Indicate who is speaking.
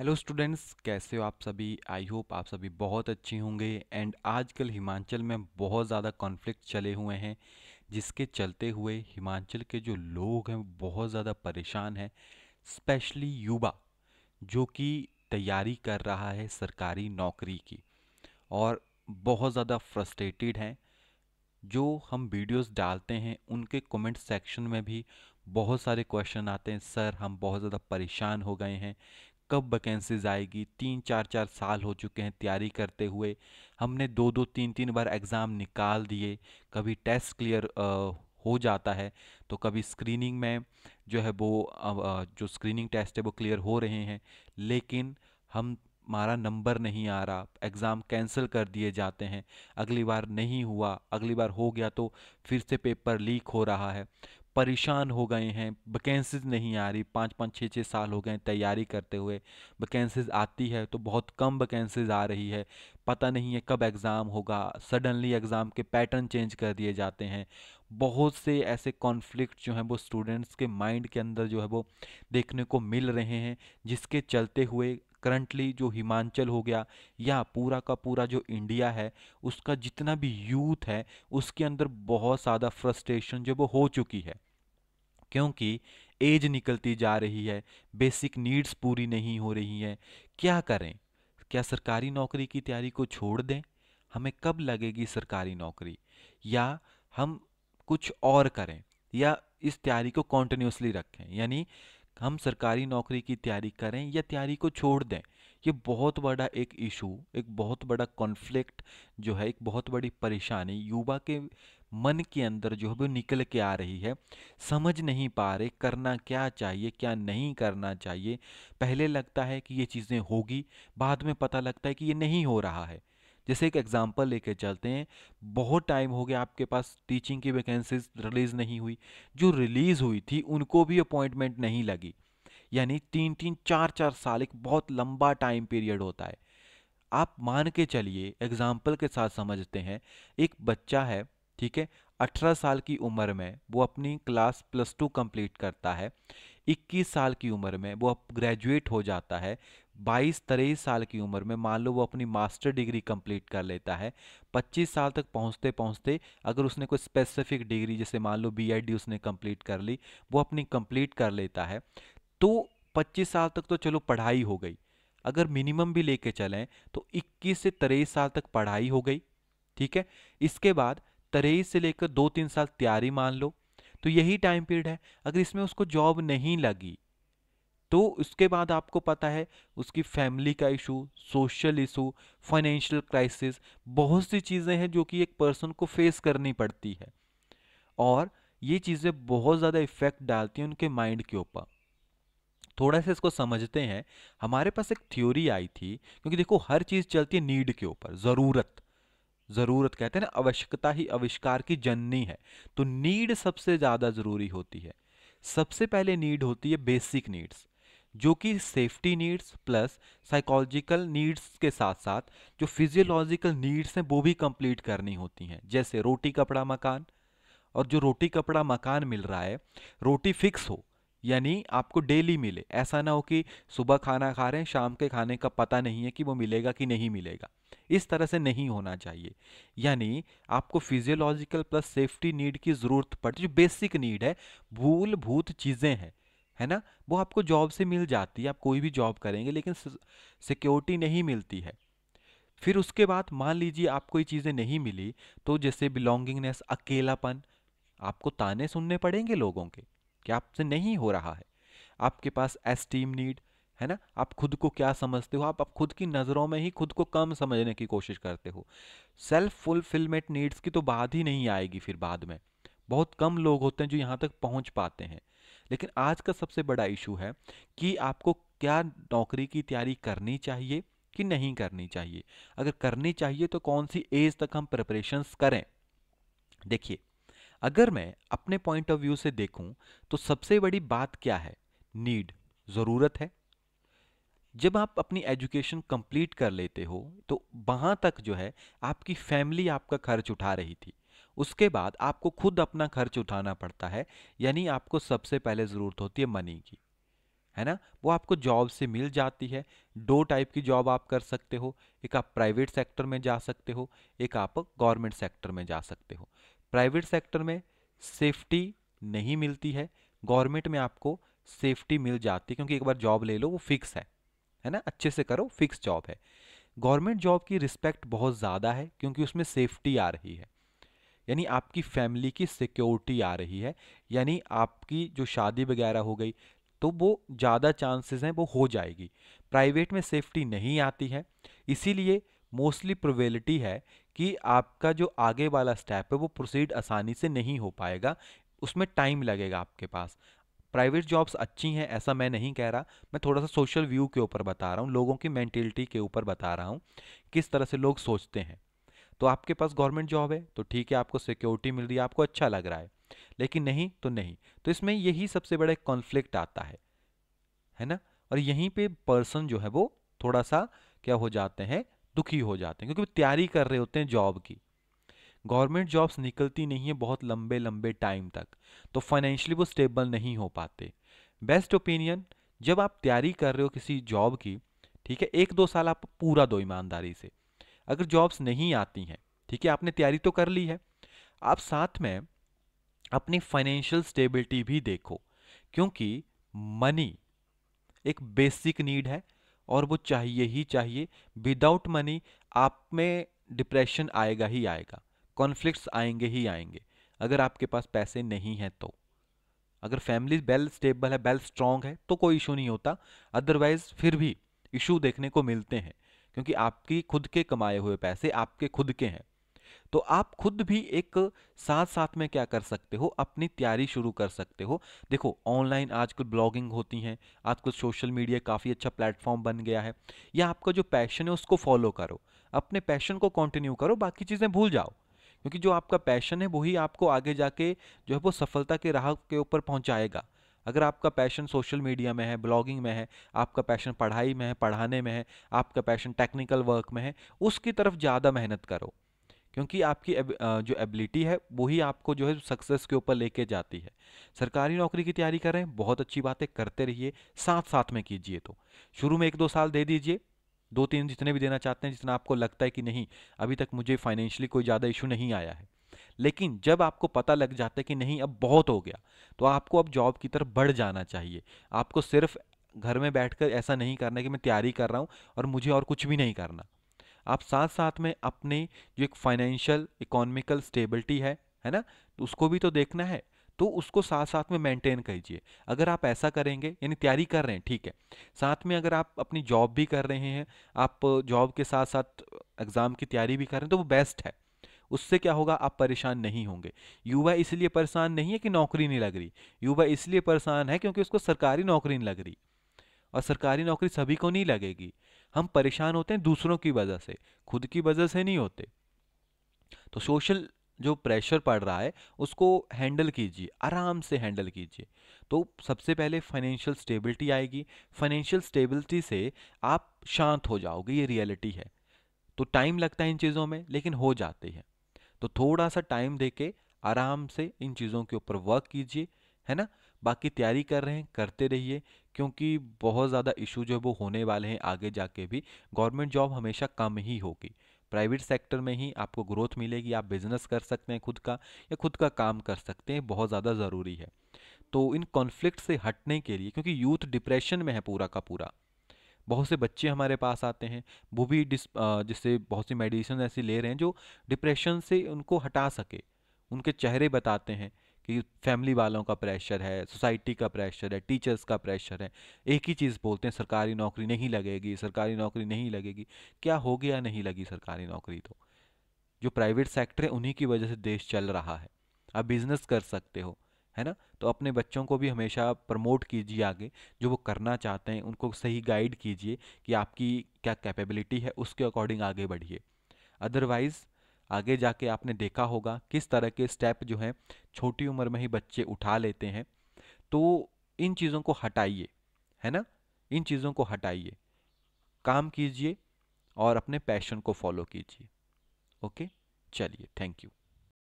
Speaker 1: hello students कैसे हो आप सभी आई होप आप सभी बहुत अच्छे होंगे एंड आजकल हिमाचल में बहुत ज़्यादा कॉन्फ्लिक्ट चले हुए हैं जिसके चलते हुए हिमाचल के जो लोग हैं बहुत ज़्यादा परेशान हैं स्पेशली युवा जो कि तैयारी कर रहा है सरकारी नौकरी की और बहुत ज़्यादा फ्रस्ट्रेटेड हैं जो हम वीडियोस डालते हैं उनके कमेंट सेक्शन में भी बहुत सारे क्वेश्चन आते हैं सर हम बहुत ज़्यादा परेशान हो गए हैं कब वैकेंसीज आएगी तीन चार चार साल हो चुके हैं तैयारी करते हुए हमने दो दो तीन तीन बार एग्ज़ाम निकाल दिए कभी टेस्ट क्लियर हो जाता है तो कभी स्क्रीनिंग में जो है वो जो स्क्रीनिंग टेस्ट है वो क्लियर हो रहे हैं लेकिन हम हमारा नंबर नहीं आ रहा एग्ज़ाम कैंसिल कर दिए जाते हैं अगली बार नहीं हुआ अगली बार हो गया तो फिर से पेपर लीक हो रहा है परेशान हो गए हैं वैकेंसीज नहीं आ रही पाँच पाँच छः छः साल हो गए तैयारी करते हुए वैकेंसीज आती है तो बहुत कम वैकेंसीज आ रही है पता नहीं है कब एग्ज़ाम होगा सडनली एग्ज़ाम के पैटर्न चेंज कर दिए जाते हैं बहुत से ऐसे कॉन्फ्लिक्ट जो हैं वो स्टूडेंट्स के माइंड के अंदर जो है वो देखने को मिल रहे हैं जिसके चलते हुए करंटली जो हिमाचल हो गया या पूरा का पूरा जो इंडिया है उसका जितना भी यूथ है उसके अंदर बहुत ज़्यादा फ्रस्ट्रेशन जो वो हो चुकी है क्योंकि एज निकलती जा रही है बेसिक नीड्स पूरी नहीं हो रही हैं क्या करें क्या सरकारी नौकरी की तैयारी को छोड़ दें हमें कब लगेगी सरकारी नौकरी या हम कुछ और करें या इस तैयारी को कॉन्टिन्यूसली रखें यानी हम सरकारी नौकरी की तैयारी करें या तैयारी को छोड़ दें ये बहुत बड़ा एक इशू एक बहुत बड़ा कॉन्फ्लिक्ट जो है एक बहुत बड़ी परेशानी युवा के मन के अंदर जो है वो निकल के आ रही है समझ नहीं पा रहे करना क्या चाहिए क्या नहीं करना चाहिए पहले लगता है कि ये चीज़ें होगी बाद में पता लगता है कि ये नहीं हो रहा है जैसे एक एग्जांपल लेके चलते हैं बहुत टाइम हो गया आपके पास टीचिंग की वैकेंसीज रिलीज़ नहीं हुई जो रिलीज़ हुई थी उनको भी अपॉइंटमेंट नहीं लगी यानी तीन तीन चार चार साल एक बहुत लंबा टाइम पीरियड होता है आप मान के चलिए एग्ज़ाम्पल के साथ समझते हैं एक बच्चा है ठीक है अठारह साल की उम्र में वो अपनी क्लास प्लस टू कंप्लीट करता है 21 साल की उम्र में वो अब ग्रेजुएट हो जाता है बाईस तेईस साल की उम्र में मान लो वो अपनी मास्टर डिग्री कंप्लीट कर लेता है पच्चीस साल तक पहुँचते पहुँचते अगर उसने कोई स्पेसिफिक डिग्री जैसे मान लो बी उसने कंप्लीट कर ली वो अपनी कंप्लीट कर लेता है तो पच्चीस साल तक तो चलो पढ़ाई हो गई अगर मिनिमम भी लेके चलें तो 21 से तेईस साल तक पढ़ाई हो गई ठीक है इसके बाद तेईस से लेकर दो तीन साल तैयारी मान लो तो यही टाइम पीरियड है अगर इसमें उसको जॉब नहीं लगी तो उसके बाद आपको पता है उसकी फैमिली का issue social issue financial crisis बहुत सी चीज़ें हैं जो कि एक पर्सन को फेस करनी पड़ती है और ये चीज़ें बहुत ज़्यादा इफ़ेक्ट डालती हैं उनके माइंड के ऊपर थोड़ा सा इसको समझते हैं हमारे पास एक थ्योरी आई थी क्योंकि देखो हर चीज़ चलती है नीड के ऊपर ज़रूरत ज़रूरत कहते हैं ना आवश्यकता ही आविष्कार की जननी है तो नीड सबसे ज़्यादा ज़रूरी होती है सबसे पहले नीड होती है बेसिक नीड्स जो कि safety needs plus psychological needs के साथ साथ जो फिजियोलॉजिकल नीड्स हैं वो भी कंप्लीट करनी होती हैं जैसे रोटी कपड़ा मकान और जो रोटी कपड़ा मकान मिल रहा है रोटी फिक्स हो यानी आपको डेली मिले ऐसा ना हो कि सुबह खाना खा रहे हैं शाम के खाने का पता नहीं है कि वो मिलेगा कि नहीं मिलेगा इस तरह से नहीं होना चाहिए यानी आपको फिजियोलॉजिकल प्लस सेफ्टी नीड की ज़रूरत पड़ती जो बेसिक नीड है भूल भूत चीज़ें हैं है ना वो आपको जॉब से मिल जाती है आप कोई भी जॉब करेंगे लेकिन सिक्योरिटी नहीं मिलती है फिर उसके बाद मान लीजिए आपको ये चीज़ें नहीं मिली तो जैसे बिलोंगिंगनेस अकेलापन आपको ताने सुनने पड़ेंगे लोगों के कि आपसे नहीं हो रहा है आपके पास एस्टीम नीड है ना आप खुद को क्या समझते हो आप आप खुद की नज़रों में ही खुद को कम समझने की कोशिश करते हो सेल्फ फुलफिलमेंट नीड्स की तो बात ही नहीं आएगी फिर बाद में बहुत कम लोग होते हैं जो यहाँ तक पहुँच पाते हैं लेकिन आज का सबसे बड़ा इशू है कि आपको क्या नौकरी की तैयारी करनी चाहिए कि नहीं करनी चाहिए अगर करनी चाहिए तो कौन सी एज तक हम प्रिपरेशन करें देखिए अगर मैं अपने पॉइंट ऑफ व्यू से देखूं तो सबसे बड़ी बात क्या है नीड ज़रूरत है जब आप अपनी एजुकेशन कंप्लीट कर लेते हो तो वहां तक जो है आपकी फैमिली आपका खर्च उठा रही थी उसके बाद आपको खुद अपना खर्च उठाना पड़ता है यानी आपको सबसे पहले ज़रूरत होती है मनी की है ना वो आपको जॉब से मिल जाती है दो टाइप की जॉब आप कर सकते हो एक आप प्राइवेट सेक्टर में जा सकते हो एक आप गवर्नमेंट सेक्टर में जा सकते हो प्राइवेट सेक्टर में सेफ्टी नहीं मिलती है गवर्नमेंट में आपको सेफ्टी मिल जाती है क्योंकि एक बार जॉब ले लो वो फिक्स है है ना अच्छे से करो फिक्स जॉब है गवर्नमेंट जॉब की रिस्पेक्ट बहुत ज़्यादा है क्योंकि उसमें सेफ्टी आ रही है यानी आपकी फैमिली की सिक्योरिटी आ रही है यानी आपकी जो शादी वगैरह हो गई तो वो ज़्यादा चांसेस हैं वो हो जाएगी प्राइवेट में सेफ्टी नहीं आती है इसीलिए मोस्टली प्रोबेबिलिटी है कि आपका जो आगे वाला स्टेप है वो प्रोसीड आसानी से नहीं हो पाएगा उसमें टाइम लगेगा आपके पास प्राइवेट जॉब्स अच्छी हैं ऐसा मैं नहीं कह रहा मैं थोड़ा सा सोशल व्यू के ऊपर बता रहा हूँ लोगों की मैंटेलिटी के ऊपर बता रहा हूँ किस तरह से लोग सोचते हैं तो आपके पास गवर्नमेंट जॉब है तो ठीक है आपको सिक्योरिटी मिल रही है आपको अच्छा लग रहा है लेकिन नहीं तो नहीं तो इसमें यही सबसे बड़ा कॉन्फ्लिक्ट आता है है ना और यहीं पे पर्सन जो है वो थोड़ा सा क्या हो जाते हैं दुखी हो जाते हैं क्योंकि तैयारी कर रहे होते हैं जॉब की गवर्नमेंट जॉब्स निकलती नहीं है बहुत लंबे लंबे टाइम तक तो फाइनेंशियली वो स्टेबल नहीं हो पाते बेस्ट ओपिनियन जब आप तैयारी कर रहे हो किसी जॉब की ठीक है एक दो साल आप पूरा दो ईमानदारी से अगर जॉब्स नहीं आती हैं ठीक है आपने तैयारी तो कर ली है आप साथ में अपनी फाइनेंशियल स्टेबिलिटी भी देखो क्योंकि मनी एक बेसिक नीड है और वो चाहिए ही चाहिए विदाउट मनी आप में डिप्रेशन आएगा ही आएगा कॉन्फ्लिक्ट्स आएंगे ही आएंगे अगर आपके पास पैसे नहीं हैं तो अगर फैमिली बेल स्टेबल है बेल स्ट्रांग है तो कोई इशू नहीं होता अदरवाइज फिर भी इशू देखने को मिलते हैं क्योंकि आपकी खुद के कमाए हुए पैसे आपके खुद के हैं तो आप खुद भी एक साथ साथ में क्या कर सकते हो अपनी तैयारी शुरू कर सकते हो देखो ऑनलाइन आजकल ब्लॉगिंग होती हैं आजकल सोशल मीडिया काफ़ी अच्छा प्लेटफॉर्म बन गया है या आपका जो पैशन है उसको फॉलो करो अपने पैशन को कंटिन्यू करो बाकी चीज़ें भूल जाओ क्योंकि जो आपका पैशन है वही आपको आगे जाके जो है वो सफलता के राह के ऊपर पहुंचाएगा अगर आपका पैशन सोशल मीडिया में है ब्लॉगिंग में है आपका पैशन पढ़ाई में है पढ़ाने में है आपका पैशन टेक्निकल वर्क में है उसकी तरफ ज़्यादा मेहनत करो क्योंकि आपकी जो एबिलिटी है वही आपको जो है सक्सेस के ऊपर लेके जाती है सरकारी नौकरी की तैयारी करें बहुत अच्छी बातें करते रहिए साथ साथ में कीजिए तो शुरू में एक दो साल दे दीजिए दो तीन जितने भी देना चाहते हैं जितना आपको लगता है कि नहीं अभी तक मुझे फाइनेंशियली कोई ज़्यादा इशू नहीं आया है लेकिन जब आपको पता लग जाता है कि नहीं अब बहुत हो गया तो आपको अब जॉब की तरफ बढ़ जाना चाहिए आपको सिर्फ घर में बैठकर ऐसा नहीं करना कि मैं तैयारी कर रहा हूँ और मुझे और कुछ भी नहीं करना आप साथ साथ में अपने जो एक फाइनेंशियल इकोनॉमिकल स्टेबिलिटी है है ना तो उसको भी तो देखना है तो उसको साथ साथ में मेंटेन कीजिए अगर आप ऐसा करेंगे यानी तैयारी कर रहे हैं ठीक है साथ में अगर आप अपनी जॉब भी कर रहे हैं आप जॉब के साथ साथ एग्ज़ाम की तैयारी भी कर रहे हैं तो वो बेस्ट है उससे क्या होगा आप परेशान नहीं होंगे युवा इसलिए परेशान नहीं है कि नौकरी नहीं लग रही युवा इसलिए परेशान है क्योंकि उसको सरकारी नौकरी नहीं लग रही और सरकारी नौकरी सभी को नहीं लगेगी हम परेशान होते हैं दूसरों की वजह से खुद की वजह से नहीं होते तो सोशल जो प्रेशर पड़ रहा है उसको हैंडल कीजिए आराम से हैंडल कीजिए तो सबसे पहले फाइनेंशियल स्टेबिलिटी आएगी फाइनेंशियल स्टेबिलिटी से आप शांत हो जाओगे ये रियलिटी है तो टाइम लगता है इन चीज़ों में लेकिन हो जाते हैं तो थोड़ा सा टाइम दे के आराम से इन चीज़ों के ऊपर वर्क कीजिए है ना बाकी तैयारी कर रहे हैं करते रहिए क्योंकि बहुत ज़्यादा इशू जो है वो होने वाले हैं आगे जाके भी गवर्नमेंट जॉब हमेशा कम ही होगी प्राइवेट सेक्टर में ही आपको ग्रोथ मिलेगी आप बिज़नेस कर सकते हैं खुद का या खुद का काम कर सकते हैं बहुत ज़्यादा ज़रूरी है तो इन कॉन्फ्लिक्ट से हटने के लिए क्योंकि यूथ डिप्रेशन में है पूरा का पूरा बहुत से बच्चे हमारे पास आते हैं वो भी डिस जिससे बहुत सी मेडिसिन ऐसी ले रहे हैं जो डिप्रेशन से उनको हटा सके उनके चेहरे बताते हैं कि फैमिली वालों का प्रेशर है सोसाइटी का प्रेशर है टीचर्स का प्रेशर है एक ही चीज़ बोलते हैं सरकारी नौकरी नहीं लगेगी सरकारी नौकरी नहीं लगेगी क्या हो गया नहीं लगी सरकारी नौकरी तो जो प्राइवेट सेक्टर है उन्हीं की वजह से देश चल रहा है आप बिज़नेस कर सकते हो है ना तो अपने बच्चों को भी हमेशा प्रमोट कीजिए आगे जो वो करना चाहते हैं उनको सही गाइड कीजिए कि आपकी क्या कैपेबिलिटी है उसके अकॉर्डिंग आगे बढ़िए अदरवाइज़ आगे जाके आपने देखा होगा किस तरह के स्टेप जो हैं छोटी उम्र में ही बच्चे उठा लेते हैं तो इन चीज़ों को हटाइए है ना इन चीज़ों को हटाइए काम कीजिए और अपने पैशन को फॉलो कीजिए ओके चलिए थैंक यू